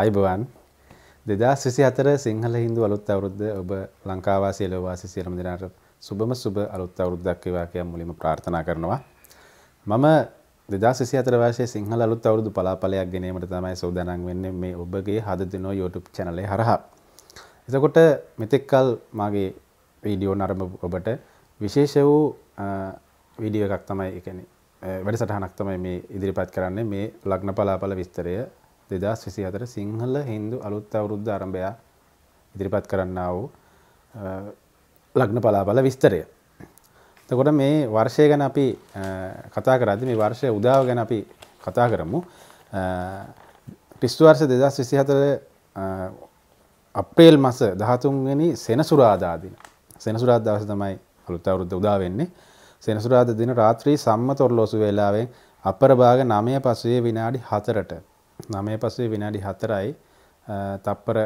අයිබවන් දෙදස් විසි අතර සිංහල හින්දු අලුත් අවරුද්ධ ඔබ ලංකාවා සේලවාසි සියලම දෙනාට සුබම සුබ අලුත් අවරුද්දක්කවාකය මුලිම ප්‍රාර්ථනා කරනවා. මම දෙදසි අතරවාශය සිංහල අලුත් අවරුදු පලාපලයක් ගෙනීමට තමයි සෝදනන් වෙන්නේ මේ ඔබගේ හද දෙනෝ YouTube චැනලේ හරහා. එතකොට මෙතෙක්කල් මගේ වීඩියෝ නරම ඔබට විශේෂ වූ විඩිය එකක් තමයි එකන වැඩ සටහනක් තමයි මේ ඉදිරිපත් කරන්නේ මේ ලග්න පලාපල විස්තරය දෙදස් විසි අතර සිංහල හින්දු අලුත් අවුරුද්ධ අරභයා ඉදිරිපත් කරන්න වූ ලග්න පලාබල විස්තරය. තකොට මේ වර්ෂය ගැන අපි කතා කරදි මේ වර්ෂය උදාව ගැන අපි කතා කරමු ක්‍රිස්තුවර්ෂ දෙදස් විසි හතර අපේල් මස දහතුන්ගනි සෙනසුරාදාදින සෙනසුරාත් දවස තමයි අලුත් අවුරුද්ධ උදාවෙන්නේ සෙනසුරාද දින රාත්‍රී සම්ම තොරලෝසු වෙලාවෙන් අපරභාග නමය පසුවේ විනාඩි හතරට නමය පසේ විනාඩි හතරයි තප්පර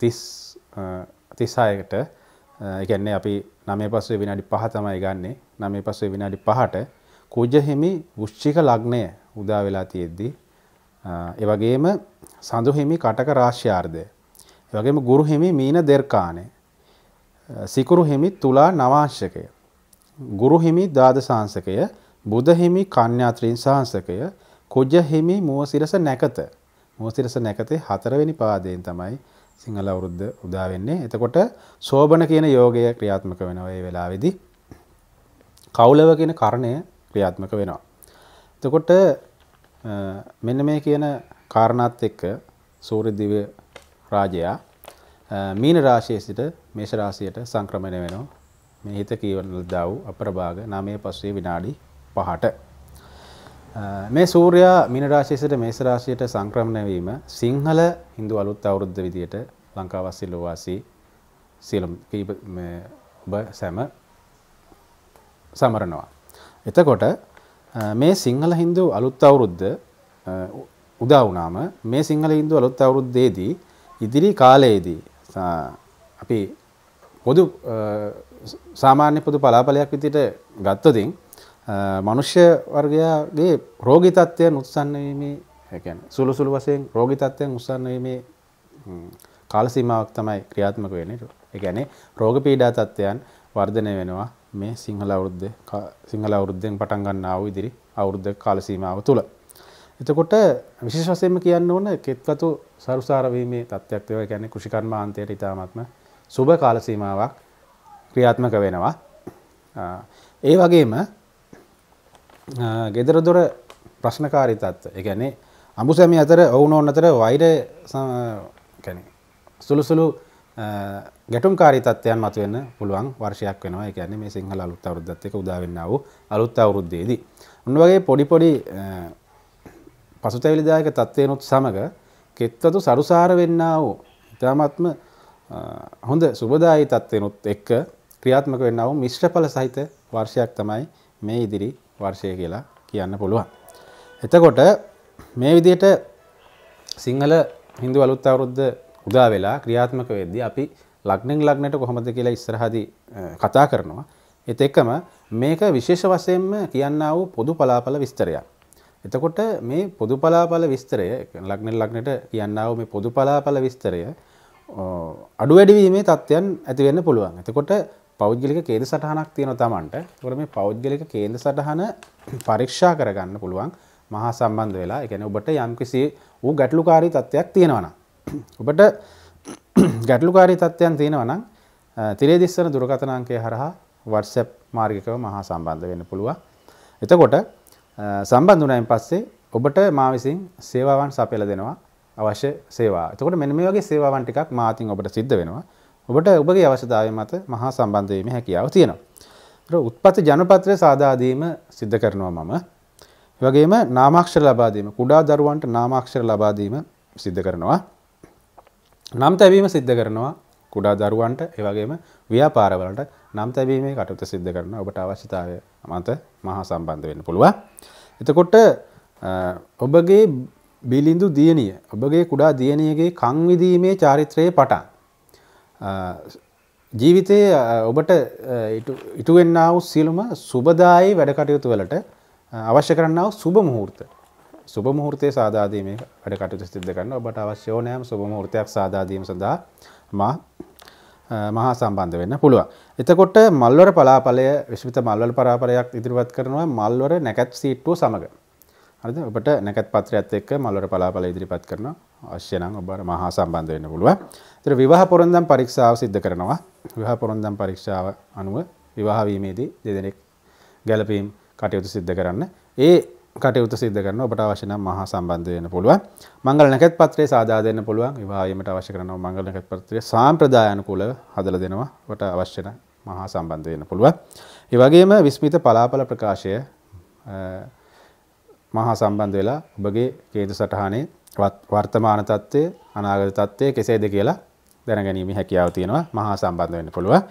තිස් තිසායකට එකන්නේ අපි නමේ පස්සේ විනාඩි පහ තමයි ගන්නේ නමේ පස්සේ විනාඩි පහට කුජහිමි වෘෂ්චික ලග්නය උදා වෙලා තියෙද්දී එවගේම සඳුහිමි කටක රාශ්‍යාර්ධය එවගේම ගුරුහිමි මීන දෙර්කානය සිකුරුහිමි තුලා නවාංශකය ගුරුහිමි දාදසාංසකය බුදහිමි කන්‍යාත්‍රීන් සාංසකය කොජ හිමි මුවසිරස නැකත මුවසිරස නැකතේ හතරවෙනි පාදයෙන් තමයි සිංහල අවුරුද්ද උදා වෙන්නේ. එතකොට සෝබන කියන යෝගය ක්‍රියාත්මක වෙනවා ඒ වෙලාවේදී. කවුලව කියන කර්ණය ක්‍රියාත්මක වෙනවා. එතකොට මෙන්න මේ කියන කාරණාත් එක්ක සූර්ය දිව්‍ය රාජයා මීන රාශියේ සිට මේෂ රාශියට සංක්‍රමණය වෙනවා. මේ හිත කීවන දා වූ අපරභාග 9 පස්සේ විනාඩි 5ට මේ සූර්යා මින රාශියසට මේස රාශියට සංක්‍රමණය වීම සිංහල Hindu අලුත් අවුරුද්ද විදියට ලංකාවාසී ලෝවාසී සියලුම කීප මේ ඔබ සැම සමරනවා. එතකොට මේ සිංහල Hindu අලුත් අවුරුද්ද උදා වුණාම මේ සිංහල Hindu අලුත් අවුරුද්දේදී ඉදිරි කාලයේදී අපි පොදු සාමාන්‍ය පොදු පලාපලයක් විදියට ගත්තොතින් මනුෂ්‍ය වර්ගයාගේ රෝගී තත්ත්වයන් උත්සන්න වීමේ සුළු සුළු වසයෙන් රෝගී තත්ත්වයන් උත්සන්න වීමේ කාල සීමාවක් තමයි ක්‍රියාත්මක වෙන්නේ. ඒ කියන්නේ රෝග පීඩා තත්ත්වයන් වර්ධනය වෙනවා මේ සිංහල අවුරුද්ද සිංහල අවුරුද්දෙන් පටන් ගන්නා වූ ඉදිරි අවුරුද්ද කාල සීමාව තුළ. එතකොට විශේෂ වශයෙන්ම කියන්න ඕන කෙත්වතු සරුසාර වීමේ තත්ත්වයක් ඒවා කියන්නේ කෘෂිකර්මාන්තයට ඊටාත්ම සුබ කාල සීමාවක් ක්‍රියාත්මක වෙනවා. ඒ වගේම ගෙදර දොර ප්‍රශ්නකාරිතත්ව එකනේ අඹු සැමි අතර ඔවුන ඔන්න අතර වෛර සුළු සුළු ගැටුම් කාරිතත්වයන් මතුවෙන්න පුළුවන් වර්ෂයක් වෙනවා එකන්නේ මේ සිංහල අලුත් අවරුද්ධත් එක උදාවෙන්න වූ අලුත් අවුරුද්දේදී. උන්න වගේ පොඩිපොඩි පසුතැවිලිදායක තත්ත්වයනුත් සමඟ කෙත්තතු සරුසාර වෙන්න වූ ඉතාමත්ම හොඳ සුබදායි තත්ත්වයනුත් එක්ක ක්‍රියාත්මක වෙන්න වූ මිශ්‍රඵල සහිත වර්ෂයක් තමයි මේ ඉදිරි වර්ෂය කියලා කියන්න පුළුවන්. එතකොට මේ විදියට සිංහල හින්දු අලුත් අවුරුද්ද උදා වෙලා ක්‍රියාත්මක වෙද්දී අපි ලග්නෙන් ලග්නට කොහොමද කියලා ඉස්සරහදී කතා කරනවා. ඒත් එක්කම මේක විශේෂ වශයෙන්ම කියන්නා වූ පොදු පලාපල විස්තරයක්. එතකොට මේ පොදු පලාපල විස්තරය ලග්නෙන් ලග්නට කියන්නා වූ මේ පොදු පලාපල විස්තරය අඩු වැඩි වීමේ තත්ත්වයන් ඇති වෙන්න පුළුවන්. එතකොට පෞද්ගලික කේද සටහනක් තියෙන තමන්ට තුොර මේ පෞද්ගලික කේන්ද සටහන පරීක්ෂා කරගන්න පුළුවන් මහා සම්බන්ධ වෙලා එකන ඔබට යම්කිසි වූ ගැටලුකාරී තත්ත්වයක් තියෙනවන. ඔබට ගැටලුකාරී තත්ත්වයන් තියෙනවන තිරේදිස්සන දුරකතනාංකය හරහා වර්සැප් මාර්ගිකව මහා සම්බන්ධ වෙන්න පුළුව. එතකොට සම්බන්ධනයෙන් පස්සේ ඔබට මා විසින් සේවාවන් සපයල දෙනවා අවශ්‍ය සේවා එතකොට මෙනම වගේ සේවාවන් ටිකක් මාතින් ඔබට සිද්ධ වෙනවා ඔබට ඔබගේ අවශ්‍යතාවය මත මහා සම්බන්ධ වීමේ හැකියාව තියෙනවා. ඒතර උත්පත්ති ජනපත්‍රය සාදා දීම සිද්ධ කරනවා මම. ඒ වගේම නාමාක්ෂර ලබා දීම කුඩා දරුවන්ට නාමාක්ෂර ලබා දීම සිද්ධ කරනවා. නම් තැබීම සිද්ධ කරනවා කුඩා දරුවන්ට ඒ වගේම ව්‍යාපාරවලට නම් තැබීමේ කටයුතු සිද්ධ කරනවා. ඔබට අවශ්‍යතාවය මත මහා සම්බන්ධ වෙන්න පුළුවන්. එතකොට ඔබගේ බිලිඳු දියණිය ඔබගේ කුඩා දියණියගේ කන් විදීමේ චාරිත්‍රයේ පටන් ජීවිතයේ ඔබට ඉටුවෙන්නාව සියලුම සුබදායි වැඩකටයුතු වලට අවශ්‍ය කරන්නාව සුබ මුහූර්ත සුබ මුහූර්තයේ සාදාදීමේ වැඩ කටයුතු සිද්ධ කරන්න ඔබට අවශ්‍ය ඕනෑම සුබ මුහූර්තයක් සාදාදීම සඳහා මා මහා සම්බන්ධ වෙන්න පුළුවන්. එතකොට මල්වර පලාපලය විශ්විත මල්වල පරාපරයක් ඉදිරිපත් කරනවා මල්වර නැකත් සීට්ටුව සමඟ හරිද ඔබට නැකත් පත්‍රයත් එක්ක මල්වර පලාපල ඉදිරිපත් කරන අවශ්‍ය නම් ඔබ මහා සම්බන්ධ වෙන්න පුළුවන්. ඒතර විවාහ පොරොන්දම් පරීක්ෂාව සිද්ධ කරනවා. විවාහ පොරොන්දම් පරීක්ෂාව අනුව විවාහ වීමේදී දෙදෙනෙක් ගැළපීම් කටයුතු සිද්ධ කරන්න. ඒ කටයුතු සිද්ධ කරන ඔබට අවශ්‍ය නම් මහා සම්බන්ධ වෙන්න පුළුවන්. මංගල නැකත් පත්‍රය සාදා දෙන්න පුළුවන්. විවාහ වීමට අවශ්‍ය කරන මංගල නැකත් පත්‍රය සාම්ප්‍රදායානුකූලව හදලා දෙනවා. ඔබට අවශ්‍ය නම් මහා සම්බන්ධ වෙන්න පුළුවන්. ඒ වගේම විස්මිත පලාපල ප්‍රකාශය මහා සම්බන්ධ වෙලා ඔබගේ කේතු සටහනේ වර්තමාන තත්ත්වය අනාගත තත්ත්වය කෙසේද කියලා දැනගැනීම හැකියාව තියෙනවා මහා සම්බන්ධ වෙන්න පුළුවන්.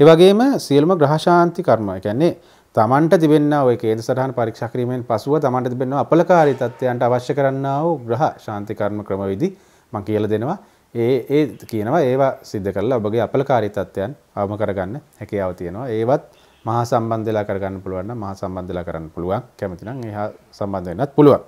ඒ වගේම සියලුම ග්‍රහශාන්ති කර්ම කියන්නේ තමන්ට තිබෙනා ওই කේන්ද්‍ර සටහන පරීක්ෂා කිරීමෙන් පසුව තමන්ට තිබෙනා අපලකාරී තත්ත්වයන්ට අවශ්‍ය කරන්නා වූ ග්‍රහ ශාන්ති කර්ම ක්‍රමවිදි මම කියලා දෙනවා. ඒ ඒ කියනවා ඒවා සිද්ධ කරලා ඔබගේ අපලකාරී තත්ත්වයන් අවම කරගන්න හැකියාව තියෙනවා. ඒවත් මහා සම්බන්ධ වෙලා කරගන්න පුළුවන් නම් මහා සම්බන්ධ වෙලා කරන්න පුළුවන් කැමති නම් එහා සම්බන්ධ වෙන්නත් පුළුවන්.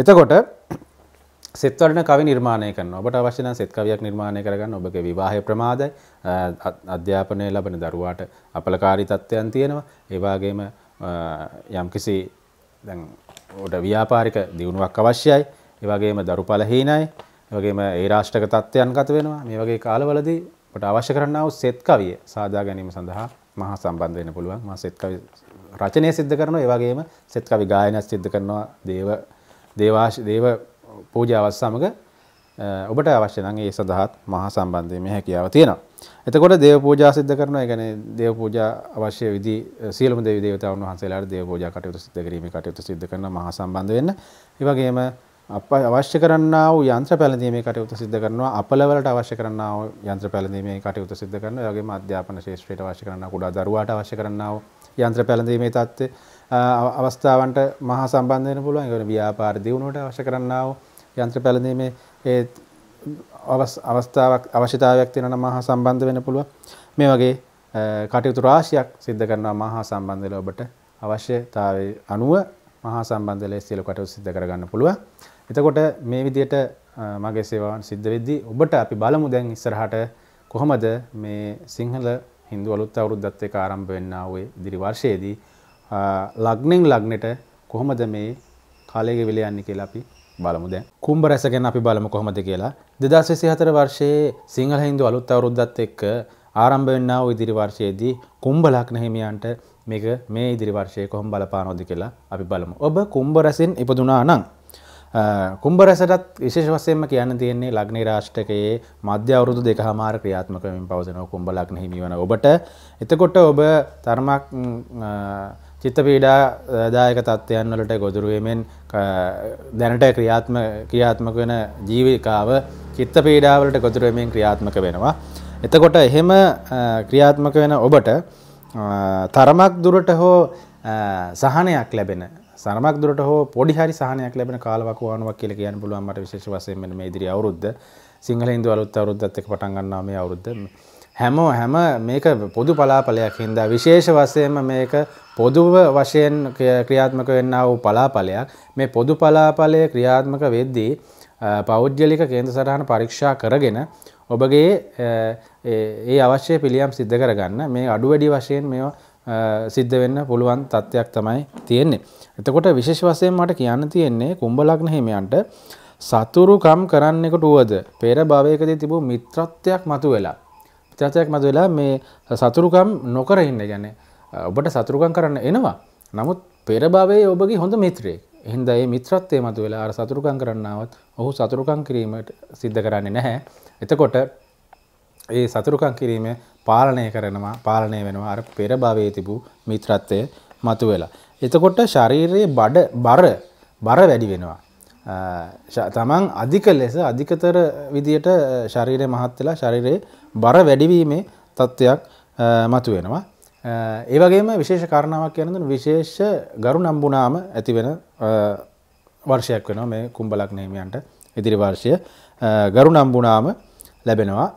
එතකොට සෙත් වඩන කවි නිර්මාණය කරනවා. ඔබට අවශ්‍ය නම් සෙත් කවියක් නිර්මාණය කරගන්න ඔබගේ විවාහය ප්‍රමාදයි අධ්‍යාපනය ලැබෙන දරුවාට අපලකාරී තත්ත්වයන් තියෙනවා. ඒ වගේම යම්කිසි දැන් ඔබට ව්‍යාපාරික දියුණුවක් අවශ්‍යයි. ඒ වගේම දරුපල හීනයි. ඒ වගේම ඒ රාෂ්ට්‍රක තත්ත්වයන් ගත වෙනවා. මේ වගේ කාලවලදී ඔබට අවශ්‍ය කරන්නා වූ සෙත් කවිය සාදා ගැනීම සඳහා මහා සම්බන්ධ වෙන්න පුළුවන් මා සෙත් කවි රචනය සිද්ධ කරනවා ඒ වගේම සෙත් කවි ගායනය සිද්ධ කරනවා දේව දේවාශ දේව පූජාවත් සමග ඔබට අවශ්‍ය නම් ඒ සඳහාත් මහා සම්බන්ධයේ මේ හැකියාව තියෙනවා. එතකොට දේව පූජා සිද්ධ කරනවා ඒ කියන්නේ දේව පූජා අවශ්‍ය විදි සියලුම දේවී දේවතාවුන් වහන්සේලාට දේව පූජා කටයුතු සිද්ධ කිරීමේ කටයුතු සිද්ධ කරන මහා සම්බන්ධ වෙන්න. ඒ වගේම අප අවශ්‍ය කරන්නා වූ යන්ත්‍ර පැළඳීමේ කටයුතු සිද්ධ කරනවා අපලවලට අවශ්‍ය කරන්නා වූ යන්ත්‍ර පැළඳීමේ කටයුතු සිද්ධ කරනවා ඒ වගේම අධ්‍යාපන ක්ෂේත්‍රයට අවශ්‍ය කරන්නා කුඩා දරුවාට අවශ්‍ය කරන්නා වූ යන්ත්‍ර පැළඳීමේ தත්ත්වය අවස්ථාවන්ට මහා සම්බන්ධ වෙන්න පුළුවන් ඒ වගේම ව්‍යාපාර දියුණුවට අවශ්‍ය කරන්නා වූ යන්ත්‍ර පැළඳීමේ ඒ අවස්ථාවක් අවශ්‍යතාවයක් තියෙනවා නම් මහා සම්බන්ධ වෙන්න පුළුවන් මේ වගේ කටයුතු රාශියක් සිද්ධ කරනවා මහා සම්බන්ධල ඔබට අවශ්‍යතාවයේ අනුව මහා සම්බන්ධලේ සියලු කටයුතු සිද්ධ කරගන්න පුළුවන් එතකොට මේ විදියට මගේ සේවාවන් සිද්ධ වෙද්දී ඔබට අපි බලමු දැන් ඉස්සරහට කොහොමද මේ සිංහල හින්දු අලුත් අවුරුද්දත් එක්ක ආරම්භ වෙන්නා වූ ඉදිරි වර්ෂයේදී ලග්නෙන් ලග්නෙට කොහොමද මේ කාලයේ වෙල යන්නේ කියලා අපි බලමු දැන්. කුම්භ රැස ගැන අපි බලමු කොහොමද කියලා. 2024 වර්ෂයේ සිංහල හින්දු අලුත් අවුරුද්දත් එක්ක ආරම්භ වෙන්නා වූ ඉදිරි වර්ෂයේදී කුම්භ ලග්න හිමියන්ට මේක මේ ඉදිරි වර්ෂයේ කොහොම බලපානවද කියලා අපි බලමු. ඔබ කුම්භ රැසෙන් ඉපදුනා නම් කුම්ඹරැසටත් විශේෂ වසයෙන්ම කියන්න තියෙන්නේ ලග්නේ රාෂ්ටකයේ මධ්‍ය අවුරුදු දෙක හමාර ක්‍රියාත්මකමින් පවසනෝ කුම්ඹ ලග්න හිමිවන ඔබට එතකොට ඔබ තර්මක් චිත්ත පීඩා දායක තත්ත්වයන් වලට ගොදුරුවීමෙන් දැනට ක්‍රියාත්ම ක්‍රියාත්මක වෙන ජීවිකාව චිත්ත පීඩාවලට ගොදුරුවීමෙන් ක්‍රියාත්මක වෙනවා. එතකොට එහෙම ක්‍රියාත්මක වෙන ඔබට තරමක් දුරට හෝ සහනයක් ලැබෙන සනමක් දුරට හෝ පොඩි හරි සහනයක් ලැබෙන කාලවකවානුවක් කියලා කියන්න පුළුවන් මට විශේෂ වශයෙන් මෙන්න මේ ඉදිරි අවුරුද්ද සිංහල හින්දු අලුත් අවුරුද්දත් එක්ක පටන් ගන්නවා මේ අවුරුද්ද හැම හැම මේක පොදු පලාපලයක් හින්දා විශේෂ වශයෙන්ම මේක පොදුව වශයෙන් ක්‍රියාත්මක වෙන්න වූ පලාපලයක් මේ පොදු පලාපලය ක්‍රියාත්මක වෙද්දී පෞද්ගලික කේන්ද්‍ර සටහන පරීක්ෂා කරගෙන ඔබගේ ඒ අවශ්‍ය පිළියම් සිද්ධ කරගන්න මේ අඩු වැඩි වශයෙන් මේවා සිද්ධ වෙන්න පුළුවන් තත්ත්වයක් තමයි තියෙන්නේ. එතකොට විශේෂ වශයෙන් මට කියන්න තියෙන්නේ කුම්භ ලග්න හිමයන්ට සතුරුකම් කරන්නෙකුට උවද පෙර භවයකදී තිබූ මිත්‍රත්වයක් මතුවෙලා මිත්‍රත්වයක් මතුවෙලා මේ සතුරුකම් නොකර ඉන්න කියන්නේ ඔබට සතුරුකම් කරන්න එනවා. නමුත් පෙර භවයේ ඔබගේ හොඳ මිත්‍රයෙක්. එහෙනම් ඒ මිත්‍රත්වයේ මතුවෙලා අර සතුරුකම් කරන්නවත් ඔහු සතුරුකම් කිරීමට සිද්ධ කරන්නේ නැහැ. එතකොට ඒ සතුරුකම් කිරීම පාලනය කරනවා පාලනය වෙනවා අර පෙර භවයේ තිබූ මිත්‍රත්වය මතුවෙලා. එතකොට ශරීරයේ බඩ බර බර වැඩි වෙනවා. තමන් අධික ලෙස අධිකතර විදියට ශරීරය මහත් වෙලා ශරීරයේ බර වැඩිවීමේ තත්ත්වයක් මතුවෙනවා. ඒ වගේම විශේෂ කාරණාවක් කියනද විශේෂ ගරු නම්බුනාම ඇති වෙන වර්ෂයක් වෙනවා මේ කුම්බලක් නේමියන්ට ඉදිරි වර්ෂය ගරු නම්බුනාම ලැබෙනවා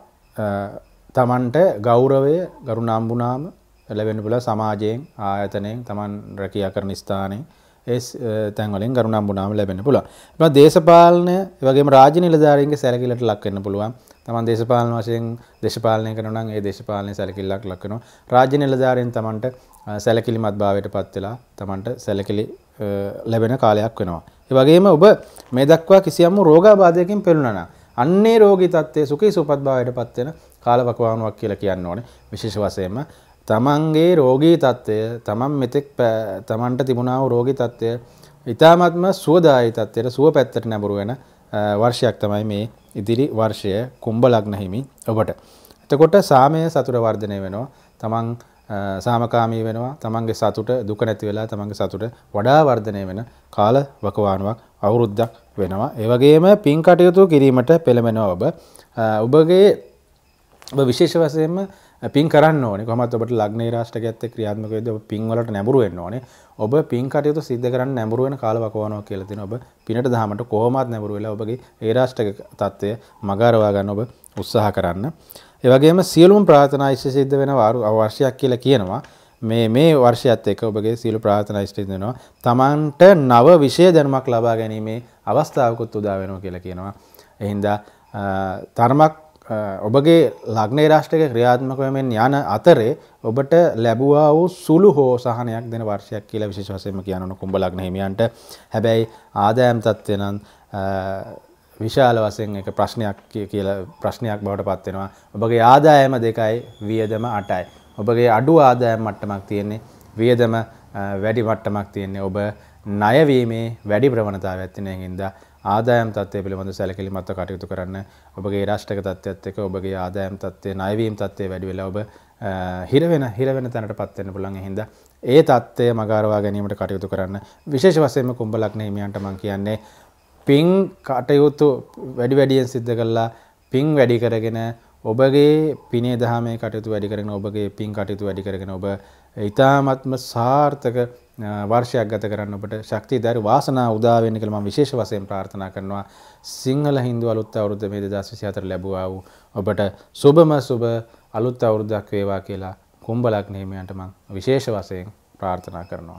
තමන්ට ගෞරවය ගරු නම්බුනාම ලැබෙන පුළ සමාජයෙන් ආයතනයෙන් තමන් රැකියා කරන ස්ථානයේ ඒ තැන්වලින් ගරු නම්බුනාම ලැබෙන පුළ. එ දේශපාලනය වගේ රාජ නිලධාරීන්ගේ සැලකිලට ලක්වෙන්න පුළුවන් තමන් දේශපාලන වශයෙන් දේශපාලනය කරන නම් ඒ දේශපාලනය සැලකිල්ලක් ලක්වනවා. රාජ්‍ය නිලධාරීන් තමන්ට සැලකිලිමත් භාවයට පත් වෙලා තමන්ට සැලකිලි ලැබෙන කාලයක් වෙනවා. ඒ වගේම ඔබ මේ දක්වා කිසියම් රෝගාබාධයකින් පෙළුණා නම් අන්නේ රෝගී තත්ත්වයේ සුඛී සුවපත් භාවයට පත් වෙන කාලවකවානුවක් කියලා කියන්න ඕනේ විශේෂ වශයෙන්ම තමන්ගේ රෝගී තත්ත්වය තමන් මෙතෙක් තමන්ට තිබුණා වූ රෝගී තත්ත්වය ඉතාමත්ම සුවදායි තත්ත්වයට සුව පැත්තට නැඹුරු වෙන වර්ෂයක් තමයි මේ ඉදිරි වර්ෂය කුම්භ ලග්න හිමි ඔබට. එතකොට සාමය සතුට වර්ධනය වෙනවා. තමන් සාමකාමී වෙනවා තමන්ගේ සතුට දුක නැති වෙලා තමන්ගේ සතුට වඩා වර්ධනය වෙන කාල වකවානුවක් අවුරුද්දක් වෙනවා. ඒ වගේම පින් කටයුතු කිරීමට පෙළඹෙනවා ඔබ. ඔබගේ ඔබ විශේෂ වශයෙන්ම පින් කරන්න ඕනේ කොහොමත් ඔබට ලග්නේ රාශියකත් එක්ක ක්‍රියාත්මක වෙද්දී ඔබ පින් වලට නැඹුරු වෙන්න ඕනේ. ඔබ පින් කටයුතු සිද්ධ කරන්න නැඹුරු වෙන කාලවකවානවා කියලා තියෙනවා. ඔබ පිනට දහමට කොහොමත් නැඹුරු වෙලා ඔබගේ ඒ රාශියක தত্ত্বය මගහරවා ගන්න ඔබ උත්සාහ කරන්න. ඒ වගේම සියලුම ප්‍රාර්ථනා ඉෂ්ට සිද්ධ වෙන වර්ෂයක් කියලා කියනවා. මේ මේ වර්ෂයත් එක්ක ඔබගේ සියලු ප්‍රාර්ථනා ඉෂ්ට වෙනවා. Tamanට නව විශේෂ දැනුමක් ලබා ගැනීමේ අවස්ථාවකුත් උදා වෙනවා කියලා කියනවා. එහින්දා තරමක් ඔබගේ ලග්නේ රාශ්ටක ක්‍රියාත්මකවමෙන් යන අතරේ ඔබට ලැබුවා වූ සුළු හෝ සහනයක් දෙන වර්ෂයක් කියලා විශේෂ වශයෙන්ම කියනවනේ කුඹ ලග්න හිමියන්ට. හැබැයි ආදායම් තත්ත්වය නම් විශාල වශයෙන් එක ප්‍රශ්නයක් කියලා ප්‍රශ්නයක් බවට පත් වෙනවා. ඔබගේ ආදායම දෙකයි වියදම 8යි. ඔබගේ අඩු ආදායම් මට්ටමක් තියෙන්නේ වියදම වැඩි මට්ටමක් තියෙන්නේ ඔබ ණයවීමේ වැඩි ප්‍රවණතාවයක් තියෙන හින්දා ආදායම් තත්ත්වය පිළිබඳ සැලකිලිමත්ව කටයුතු කරන්න ඔබගේ රාෂ්ට්‍රක තත්ත්වයත් එක්ක ඔබගේ ආදායම් තත්ත්වය ණයවීම් තත්ත්වය වැඩි වෙලා ඔබ හිර වෙන හිර වෙන තැනට පත් වෙන්න පුළුවන් හින්දා ඒ தත්ත්වය මගාරවා ගැනීමට කටයුතු කරන්න විශේෂ වශයෙන්ම කුම්භ ලග්න හිමියන්ට මම කියන්නේ පිං කටයුතු වැඩි වැඩියෙන් සිද්ධ කළා පිං වැඩි කරගෙන ඔබගේ පිනේ දහමේ කටයුතු වැඩි කරගෙන ඔබගේ පිං කටයුතු වැඩි කරගෙන ඔබ ඉතාමත්ම සාර්ථක වර්ෂයක් ගත කරන්න ඔබට ශක්තිය ධෛර්ය වාසනා උදා වෙන්න කියලා මම විශේෂ වශයෙන් ප්‍රාර්ථනා කරනවා සිංහල හින්දු අලුත් අවුරුද්ද මේ 2024 ලැබුවා වූ ඔබට සුබම සුබ අලුත් අවුරුද්දක් වේවා කියලා කුම්බ ලග්න හිමියන්ට මම විශේෂ වශයෙන් ප්‍රාර්ථනා කරනවා